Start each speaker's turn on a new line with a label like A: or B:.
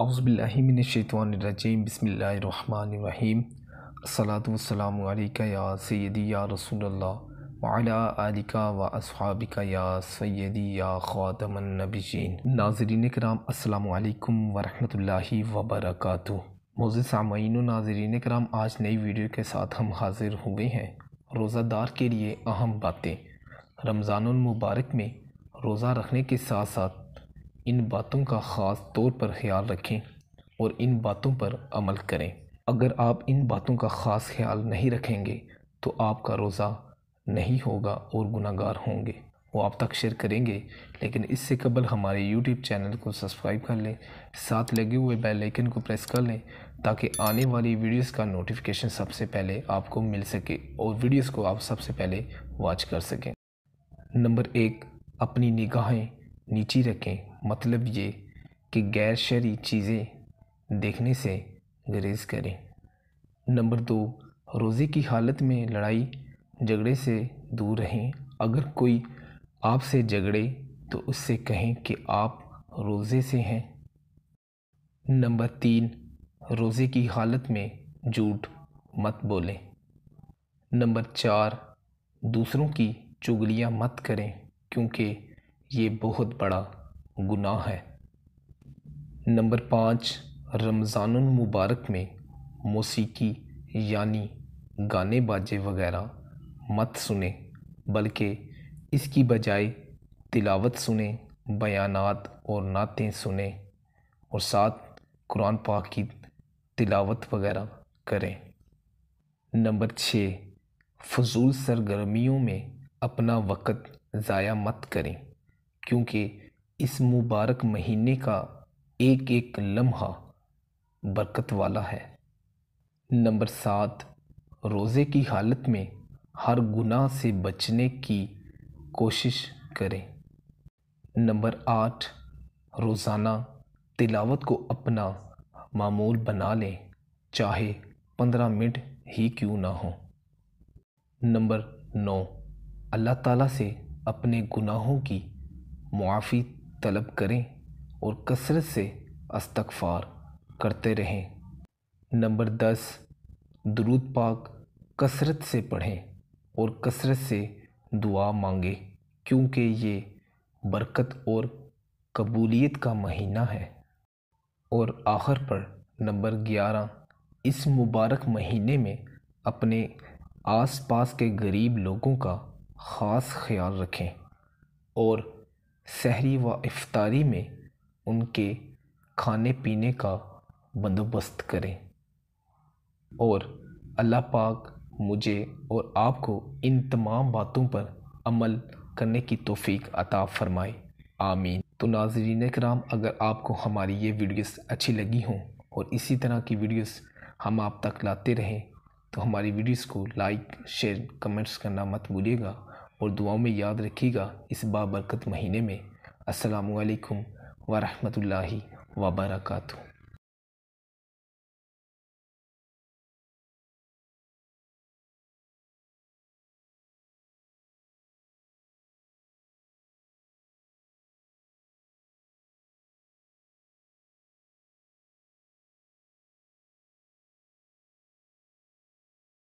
A: अज़बिल्लिमिनशैतवानरजीम बसमीम सलातम या सैदी या रसूल वाला आलिका व असहाबिका या सैदी या ख़्वातमनबीन नाजरीन कराम असलकम वरहमल वबरक मोज़ सामीन नाजरीन कराम आज नई वीडियो के साथ हम हाज़िर हुए हैं रोज़ादार के लिए अहम बातें रमज़ानमबारक में रोज़ा रखने के साथ साथ इन बातों का ख़ास तौर पर ख्याल रखें और इन बातों पर अमल करें अगर आप इन बातों का ख़ास ख्याल नहीं रखेंगे तो आपका रोज़ा नहीं होगा और गुनागार होंगे वो आप तक शेयर करेंगे लेकिन इससे कबल हमारे यूट्यूब चैनल को सब्सक्राइब कर लें साथ लगे हुए बेल आइकन को प्रेस कर लें ताकि आने वाली वीडियोस का नोटिफिकेशन सबसे पहले आपको मिल सके और वीडियोस को आप सबसे पहले वॉच कर सकें नंबर एक अपनी निगाहें नीची रखें मतलब ये कि गैर शरी चीज़ें देखने से गुरेज करें नंबर दो रोज़े की हालत में लड़ाई झगड़े से दूर रहें अगर कोई आपसे झगड़े तो उससे कहें कि आप रोज़े से हैं नंबर तीन रोज़े की हालत में झूठ मत बोलें नंबर चार दूसरों की चुगलियाँ मत करें क्योंकि ये बहुत बड़ा गुनाह है नंबर पाँच रमज़ान मुबारक में मौसीकी यानी गाने बाजे वगैरह मत सुने बल्कि इसकी बजाय तिलावत सुने बयानात और नातें सुने और साथ कुरान पाक की तिलावत वगैरह करें नंबर छः फजूल सरगर्मियों में अपना वक़्त ज़ाया मत करें क्योंकि इस मुबारक महीने का एक एक लम्हा बरकत वाला है नंबर सात रोज़े की हालत में हर गुनाह से बचने की कोशिश करें नंबर आठ रोज़ाना तिलावत को अपना मामूल बना लें चाहे पंद्रह मिनट ही क्यों ना हो नंबर नौ अल्लाह ताला से अपने गुनाहों की मुआफ़ी तलब करें और कसरत से अस्तगफ़ार करते रहें नंबर दस दरूद पाक कसरत से पढ़ें और कसरत से दुआ मांगें क्योंकि ये बरकत और कबूलियत का महीना है और आखिर पर नंबर ग्यारह इस मुबारक महीने में अपने आसपास के गरीब लोगों का ख़ास ख्याल रखें और सहरी व इफ्तारी में उनके खाने पीने का बंदोबस्त करें और अल्लाह पाक मुझे और आपको इन तमाम बातों पर अमल करने की तोफ़ी अता फ़रमाए आमीन तो नाजरीन कराम अगर आपको हमारी ये वीडियोस अच्छी लगी हों और इसी तरह की वीडियोस हम आप तक लाते रहें तो हमारी वीडियोस को लाइक शेयर कमेंट्स करना मत भूलिएगा और दुआओं में याद रखिएगा इस बाबरकत महीने में असलकम वरहमल वबरकू